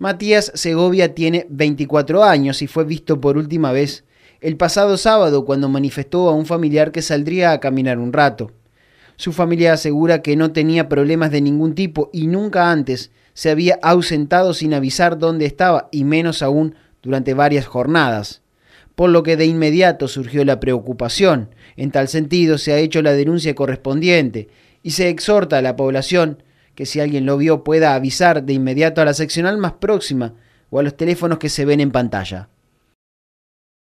Matías Segovia tiene 24 años y fue visto por última vez el pasado sábado cuando manifestó a un familiar que saldría a caminar un rato. Su familia asegura que no tenía problemas de ningún tipo y nunca antes se había ausentado sin avisar dónde estaba y menos aún durante varias jornadas por lo que de inmediato surgió la preocupación. En tal sentido, se ha hecho la denuncia correspondiente y se exhorta a la población que si alguien lo vio pueda avisar de inmediato a la seccional más próxima o a los teléfonos que se ven en pantalla.